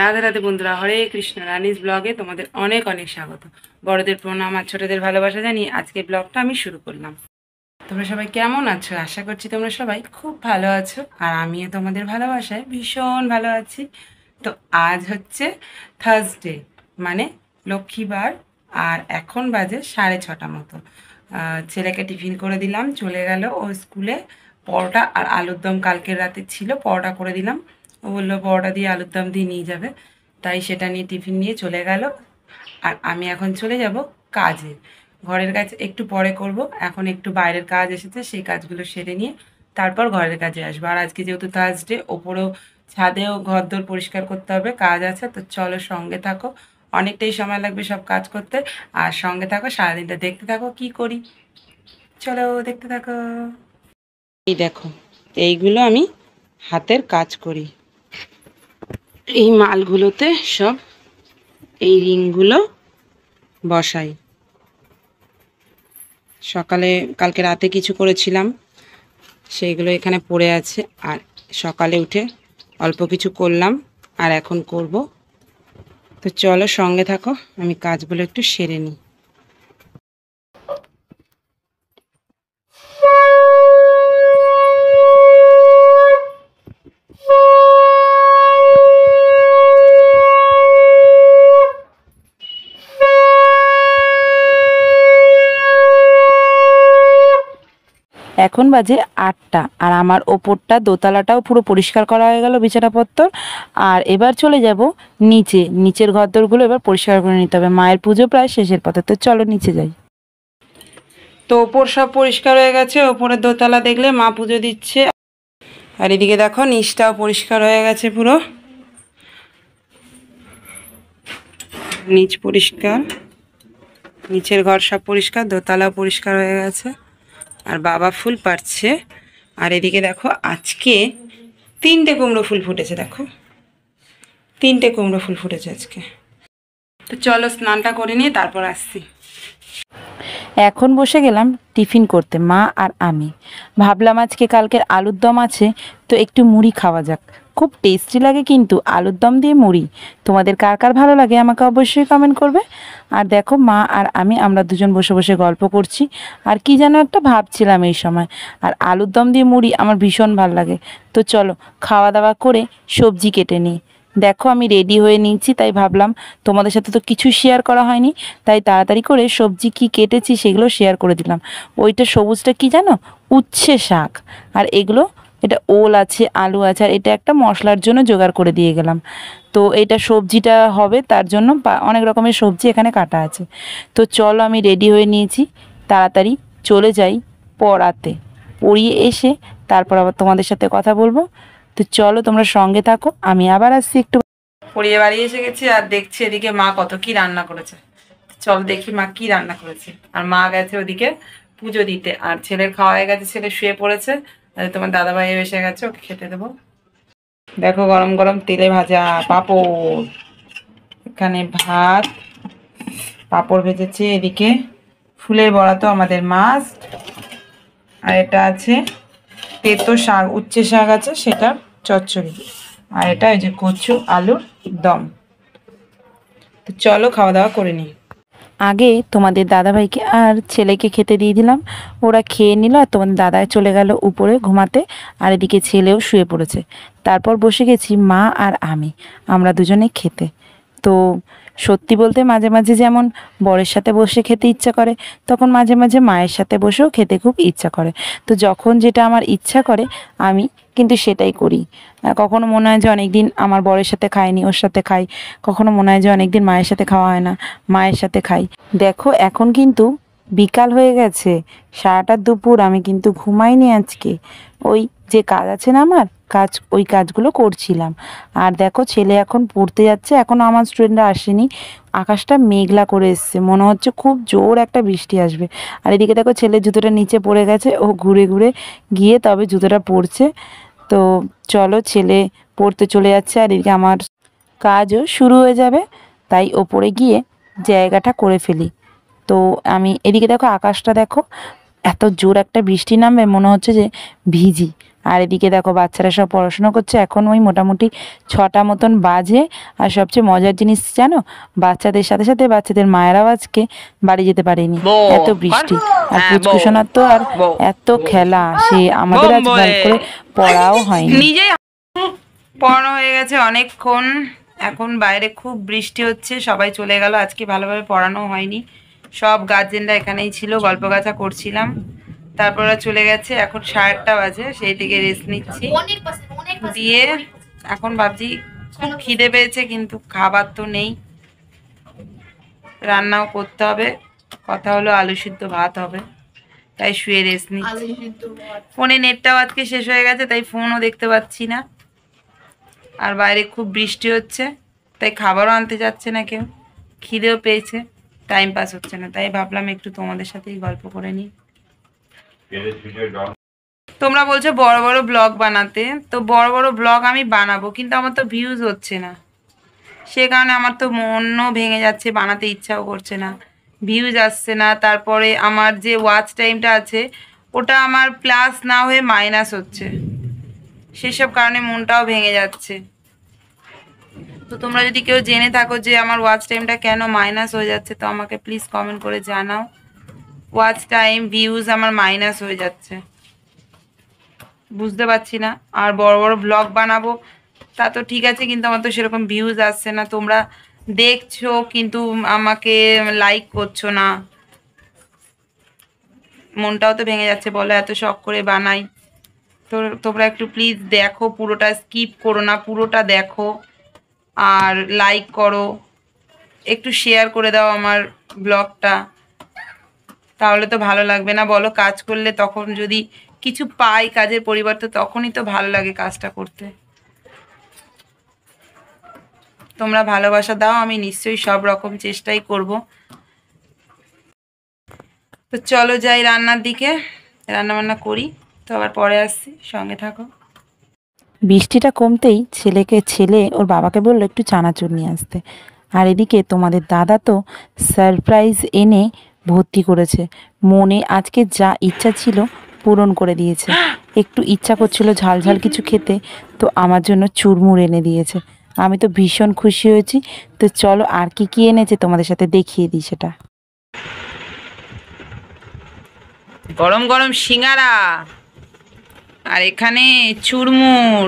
রাধে রাধে বন্ধুরা হরে কৃষ্ণ রানিস ব্লগে তোমাদের অনেক অনেক স্বাগত বড়দের প্রণাম আর ছোটদের ভালোবাসা জানিয়ে আজকে ব্লগটা আমি শুরু করলাম তোমরা সবাই কেমন আছো আশা করছি তোমরা সবাই খুব ভালো আছো আর আমিও তোমাদের ভালোবাসায় ভীষণ ভালো আছি তো আজ হচ্ছে থার্সডে মানে লক্ষ্মীবার আর এখন বাজে সাড়ে ছটা মতো ছেলেকে টিফিন করে দিলাম চলে গেল ও স্কুলে পরোটা আর আলুর দম কালকের রাতে ছিল পরোটা করে দিলাম ও বললো বড়া দিয়ে আলুর দম দিয়ে নিয়ে যাবে তাই সেটা নিয়ে টিফিন নিয়ে চলে গেল আর আমি এখন চলে যাব কাজে ঘরের কাজ একটু পরে করব এখন একটু বাইরের কাজ এসেছে সেই কাজগুলো সেরে নিয়ে তারপর ঘরের কাজে আসবো আর আজকে যেহেতু থার্সডে ওপরেও ছাদেও ঘর দোর পরিষ্কার করতে হবে কাজ আছে তো চলো সঙ্গে থাকো অনেকটাই সময় লাগবে সব কাজ করতে আর সঙ্গে থাকো সারাদিনটা দেখতে থাকো কি করি চলো দেখতে থাকো এই দেখো এইগুলো আমি হাতের কাজ করি এই মালগুলোতে সব এই রিংগুলো বসাই সকালে কালকে রাতে কিছু করেছিলাম সেইগুলো এখানে পড়ে আছে আর সকালে উঠে অল্প কিছু করলাম আর এখন করব তো চলো সঙ্গে থাকো আমি কাজগুলো একটু সেরে নিই এখন বাজে আটটা আর আমার ওপরটা দোতলাটাও পুরো পরিষ্কার করা হয়ে গেল বিছানাপত্র আর এবার চলে যাব নিচে নিচের ঘরদরগুলো এবার পরিষ্কার করে নিতে হবে মায়ের পুজো প্রায় শেষের পথে তো চলো নিচে যাই তো ওপর সব পরিষ্কার হয়ে গেছে ওপরের দোতলা দেখলে মা পুজো দিচ্ছে আর এদিকে দেখো নিচটাও পরিষ্কার হয়ে গেছে পুরো নিচ পরিষ্কার নিচের ঘর সব পরিষ্কার দোতলা পরিষ্কার হয়ে গেছে আর বাবা ফুল পারছে আর এদিকে দেখো আজকে তিনটে কুমড়ো ফুল ফুটেছে দেখো তিনটে কুমড়ো ফুল ফুটেছে আজকে তো চলো স্নানটা করে নিয়ে তারপর আসছি এখন বসে গেলাম টিফিন করতে মা আর আমি ভাবলাম আজকে কালকের আলুর দম আছে তো একটু মুড়ি খাওয়া যাক খুব টেস্টি লাগে কিন্তু আলুর দম দিয়ে মুড়ি তোমাদের কার কার ভালো লাগে আমাকে অবশ্যই কমেন্ট করবে আর দেখো মা আর আমি আমরা দুজন বসে বসে গল্প করছি আর কি যেন একটা ভাবছিলাম এই সময় আর আলুর দম দিয়ে মুড়ি আমার ভীষণ ভালো লাগে তো চলো খাওয়া দাওয়া করে সবজি কেটে নিই দেখো আমি রেডি হয়ে নিয়েছি তাই ভাবলাম তোমাদের সাথে তো কিছু শেয়ার করা হয়নি তাই তাড়াতাড়ি করে সবজি কি কেটেছি সেগুলো শেয়ার করে দিলাম ওইটা সবুজটা কি জানো উচ্ছে শাক আর এগুলো এটা ওল আছে আলু আছে আর এটা একটা মশলার জন্য জোগাড় করে দিয়ে গেলাম তো এটা সবজিটা হবে তার জন্য অনেক রকমের সবজি এখানে কাটা আছে তো চলো আমি রেডি হয়ে নিয়েছি তাড়াতাড়ি চলে যাই পড়াতে পড়িয়ে এসে তারপর আবার তোমাদের সাথে কথা বলবো তো চলো তোমরা সঙ্গে থাকো আমি আবার আসছি একটু পড়িয়ে বাড়ি এসে গেছি আর দেখছি এদিকে মা কত কি রান্না করেছে চল দেখি মা কি রান্না করেছে আর মা গেছে ওদিকে পুজো দিতে আর ছেলের খাওয়া হয়ে গেছে ছেলে শুয়ে পড়েছে আরে তোমার ভাই এসে গেছে ওকে খেতে দেবো দেখো গরম গরম তেলে ভাজা পাঁপড় এখানে ভাত পাঁপড় ভেজেছে এদিকে ফুলের বড়া তো আমাদের মাস্ট আর এটা আছে তেতো শাক উচ্ছে শাক আছে সেটা চচ্চড়ি আর এটা ওই যে কচু আলুর দম তো চলো খাওয়া দাওয়া করে নিই আগে তোমাদের দাদাভাইকে আর ছেলেকে খেতে দিয়ে দিলাম ওরা খেয়ে নিল আর তোমাদের দাদা চলে গেল উপরে ঘুমাতে আর এদিকে ছেলেও শুয়ে পড়েছে তারপর বসে গেছি মা আর আমি আমরা দুজনে খেতে তো সত্যি বলতে মাঝে মাঝে যেমন বরের সাথে বসে খেতে ইচ্ছা করে তখন মাঝে মাঝে মায়ের সাথে বসেও খেতে খুব ইচ্ছা করে তো যখন যেটা আমার ইচ্ছা করে আমি কিন্তু সেটাই করি কখনো মনে হয় যে অনেকদিন আমার বরের সাথে খাইনি ওর সাথে খাই কখনো মনে হয় যে অনেকদিন মায়ের সাথে খাওয়া হয় না মায়ের সাথে খাই দেখো এখন কিন্তু বিকাল হয়ে গেছে সারাটা দুপুর আমি কিন্তু ঘুমাইনি আজকে ওই যে কাজ আছে না আমার কাজ ওই কাজগুলো করছিলাম আর দেখো ছেলে এখন পড়তে যাচ্ছে এখনও আমার স্টুডেন্টরা আসেনি আকাশটা মেঘলা করে এসছে মনে হচ্ছে খুব জোর একটা বৃষ্টি আসবে আর এদিকে দেখো ছেলে জুতোটা নিচে পড়ে গেছে ও ঘুরে ঘুরে গিয়ে তবে জুতোটা পড়ছে তো চলো ছেলে পড়তে চলে যাচ্ছে আর এদিকে আমার কাজও শুরু হয়ে যাবে তাই ওপরে গিয়ে জায়গাটা করে ফেলি তো আমি এদিকে দেখো আকাশটা দেখো এত জোর একটা বৃষ্টি নামবে মনে হচ্ছে যে ভিজি আর এদিকে দেখো বাচ্চারা সব পড়াশোনা করছে এখন ওই মোটামুটি ছটা মতন বাজে আর সবচেয়ে মজার জিনিস জানো বাচ্চাদের সাথে সাথে বাচ্চাদের মায়েরাও আজকে বাড়ি যেতে পারেনি এত বৃষ্টি আর হ্যাঁ, পুচকুশোনার তো আর এত খেলা সে আমাদের আজ করে পড়াও হয়নি পড়ানো হয়ে গেছে অনেকক্ষণ এখন বাইরে খুব বৃষ্টি হচ্ছে সবাই চলে গেল আজকে ভালোভাবে পড়ানো হয়নি সব গার্জেনরা এখানেই ছিল গল্প গাছা করছিলাম তারপরে চলে গেছে এখন সাড়ে আটটা বাজে সেই থেকে রেস্ট নিচ্ছি দিয়ে এখন ভাবছি খুব খিদে পেয়েছে কিন্তু খাবার তো নেই রান্নাও করতে হবে কথা হলো আলু সিদ্ধ ভাত হবে তাই শুয়ে রেস্ট নিচ্ছি ফোনে নেটটাও আজকে শেষ হয়ে গেছে তাই ফোনও দেখতে পাচ্ছি না আর বাইরে খুব বৃষ্টি হচ্ছে তাই খাবারও আনতে যাচ্ছে না কেউ খিদেও পেয়েছে টাইম পাস হচ্ছে না তাই ভাবলাম একটু তোমাদের সাথেই গল্প করে নিই তোমরা বলছো বড় বড় ব্লগ বানাতে তো বড় বড় ব্লগ আমি বানাবো কিন্তু আমার তো ভিউজ হচ্ছে না সে কারণে আমার তো মনও ভেঙে যাচ্ছে বানাতে ইচ্ছাও করছে না ভিউজ আসছে না তারপরে আমার যে ওয়াচ টাইমটা আছে ওটা আমার প্লাস না হয়ে মাইনাস হচ্ছে সেসব কারণে মনটাও ভেঙে যাচ্ছে তো তোমরা যদি কেউ জেনে থাকো যে আমার ওয়াচ টাইমটা কেন মাইনাস হয়ে যাচ্ছে তো আমাকে প্লিজ কমেন্ট করে জানাও ওয়াচ টাইম ভিউজ আমার মাইনাস হয়ে যাচ্ছে বুঝতে পারছি না আর বড় বড় ব্লগ বানাবো তা তো ঠিক আছে কিন্তু আমার তো সেরকম ভিউজ আসছে না তোমরা দেখছো কিন্তু আমাকে লাইক করছো না মনটাও তো ভেঙে যাচ্ছে বলো এত শখ করে বানাই তো তোমরা একটু প্লিজ দেখো পুরোটা স্কিপ করো না পুরোটা দেখো আর লাইক করো একটু শেয়ার করে দাও আমার ব্লগটা তাহলে তো ভালো লাগবে না বলো কাজ করলে তখন যদি কিছু পাই কাজের পরিবর্তে তখনই তো ভালো লাগে কাজটা করতে তোমরা ভালোবাসা দাও আমি নিশ্চয়ই সব রকম চেষ্টাই করব তো চলো যাই রান্নার দিকে রান্না বান্না করি তো আবার পরে আসছি সঙ্গে থাকো বৃষ্টিটা কমতেই ছেলেকে ছেলে ওর বাবাকে বললো একটু চানাচুর নিয়ে আসতে আর এদিকে তোমাদের দাদা তো সারপ্রাইজ এনে ভর্তি করেছে মনে আজকে যা ইচ্ছা ছিল পূরণ করে দিয়েছে একটু ইচ্ছা করছিল ঝালঝাল কিছু খেতে তো আমার জন্য চুরমুর এনে দিয়েছে আমি তো ভীষণ খুশি হয়েছি তো চলো আর কি কী এনেছে তোমাদের সাথে দেখিয়ে দিই সেটা গরম গরম সিঙ্গারা আর এখানে চুরমুর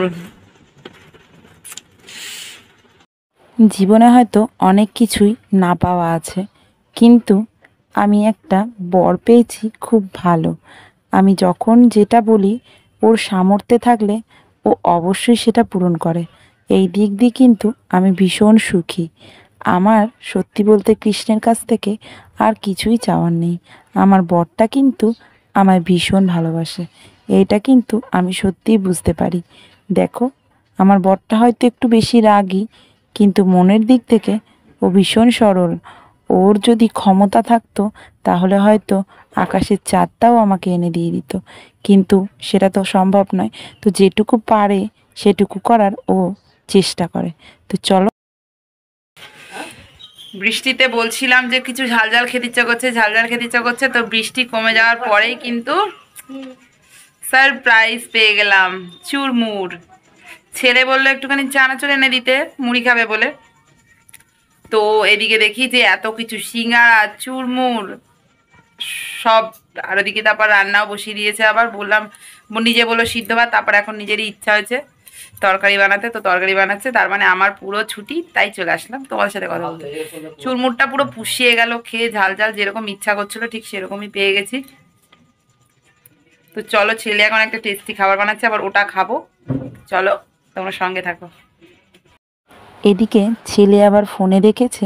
জীবনে হয়তো অনেক কিছুই না পাওয়া আছে কিন্তু আমি একটা বর পেয়েছি খুব ভালো আমি যখন যেটা বলি ওর সামর্থ্যে থাকলে ও অবশ্যই সেটা পূরণ করে এই দিক দিয়ে কিন্তু আমি ভীষণ সুখী আমার সত্যি বলতে কৃষ্ণের কাছ থেকে আর কিছুই চাওয়ার নেই আমার বরটা কিন্তু আমায় ভীষণ ভালোবাসে এটা কিন্তু আমি সত্যিই বুঝতে পারি দেখো আমার বরটা হয়তো একটু বেশি রাগি কিন্তু মনের দিক থেকে ও ভীষণ সরল ওর যদি ক্ষমতা থাকতো তাহলে হয়তো আকাশের চাঁদটাও আমাকে এনে দিয়ে দিত কিন্তু সেটা তো সম্ভব নয় তো যেটুকু পারে সেটুকু করার ও চেষ্টা করে তো চলো বৃষ্টিতে বলছিলাম যে কিছু ঝালঝাল খেতে ইচ্ছা করছে ঝালঝাল খেতে ইচ্ছা করছে তো বৃষ্টি কমে যাওয়ার পরেই কিন্তু সারপ্রাইজ পেয়ে গেলাম চুরমুর ছেলে বললো একটুখানি চানাচুর এনে দিতে মুড়ি খাবে বলে তো এদিকে দেখি যে এত কিছু সিঙ্গারা চুরমুর সব আর ওদিকে তারপর রান্নাও বসিয়ে দিয়েছে আবার বললাম নিজে বললো সিদ্ধ ভাত তারপর এখন নিজেরই ইচ্ছা হয়েছে তরকারি বানাতে তো তরকারি বানাচ্ছে তার মানে আমার পুরো ছুটি তাই চলে আসলাম তোমার সাথে কথা বলতে চুরমুরটা পুরো পুষিয়ে গেল খেয়ে ঝাল ঝাল যেরকম ইচ্ছা করছিল ঠিক সেরকমই পেয়ে গেছি তো চলো ছেলে এখন একটা টেস্টি খাবার বানাচ্ছে আবার ওটা খাবো চলো তোমরা সঙ্গে থাকো এদিকে ছেলে আবার ফোনে দেখেছে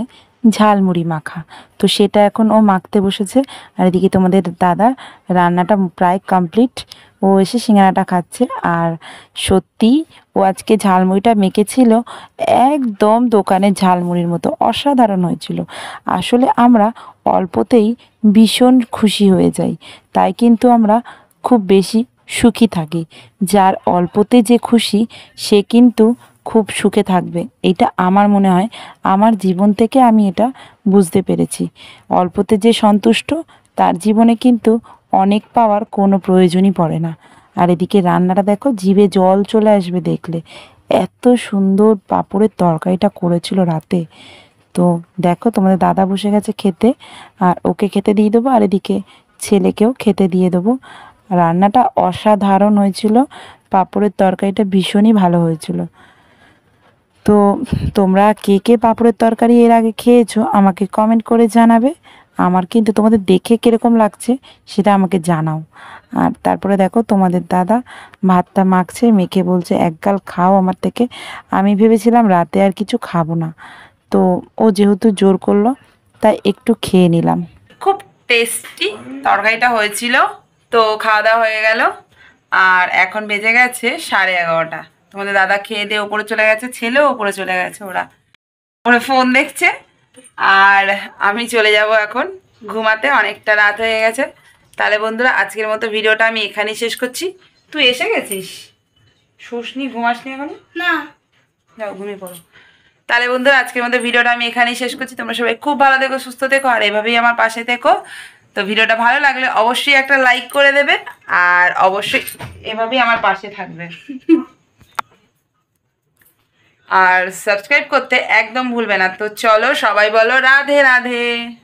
ঝালমুড়ি মাখা তো সেটা এখন ও মাখতে বসেছে আর এদিকে তোমাদের দাদা রান্নাটা প্রায় কমপ্লিট ও এসে সিঙ্গারাটা খাচ্ছে আর সত্যি ও আজকে ঝালমুড়িটা মেখেছিল একদম দোকানে ঝালমুড়ির মতো অসাধারণ হয়েছিল আসলে আমরা অল্পতেই ভীষণ খুশি হয়ে যাই তাই কিন্তু আমরা খুব বেশি সুখী থাকি যার অল্পতে যে খুশি সে কিন্তু খুব সুখে থাকবে এটা আমার মনে হয় আমার জীবন থেকে আমি এটা বুঝতে পেরেছি অল্পতে যে সন্তুষ্ট তার জীবনে কিন্তু অনেক পাওয়ার কোনো প্রয়োজনই পড়ে না আর এদিকে রান্নাটা দেখো জিভে জল চলে আসবে দেখলে এত সুন্দর পাপড়ের তরকারিটা করেছিল রাতে তো দেখো তোমাদের দাদা বসে গেছে খেতে আর ওকে খেতে দিয়ে দেবো আর এদিকে ছেলেকেও খেতে দিয়ে দেবো রান্নাটা অসাধারণ হয়েছিল পাঁপড়ের তরকারিটা ভীষণই ভালো হয়েছিল তো তোমরা কে কে পাঁপড়ের তরকারি এর আগে খেয়েছো আমাকে কমেন্ট করে জানাবে আমার কিন্তু তোমাদের দেখে কীরকম লাগছে সেটা আমাকে জানাও আর তারপরে দেখো তোমাদের দাদা ভাতটা মাখছে মেখে বলছে এক গাল খাও আমার থেকে আমি ভেবেছিলাম রাতে আর কিছু খাবো না তো ও যেহেতু জোর করলো তাই একটু খেয়ে নিলাম খুব টেস্টি তরকারিটা হয়েছিল তো খাওয়া দাওয়া হয়ে গেল আর এখন বেজে গেছে সাড়ে এগারোটা তোমাদের দাদা খেয়ে দিয়ে ওপরে চলে গেছে ছেলেও ওপরে চলে গেছে ওরা ওরা ফোন দেখছে আর আমি চলে যাব এখন ঘুমাতে অনেকটা রাত হয়ে গেছে তাহলে বন্ধুরা আজকের মতো ভিডিওটা আমি এখানেই শেষ করছি তুই এসে গেছিস শুসনি ঘুমাসনি এখন না যাও ঘুমিয়ে পড়ো তাহলে বন্ধুরা আজকের মতো ভিডিওটা আমি এখানেই শেষ করছি তোমরা সবাই খুব ভালো থেকো সুস্থ থেকো আর এভাবেই আমার পাশে থেকো তো ভিডিওটা ভালো লাগলে অবশ্যই একটা লাইক করে দেবে আর অবশ্যই এভাবেই আমার পাশে থাকবে আর সাবস্ক্রাইব করতে একদম ভুলবে না তো চলো সবাই বলো রাধে রাধে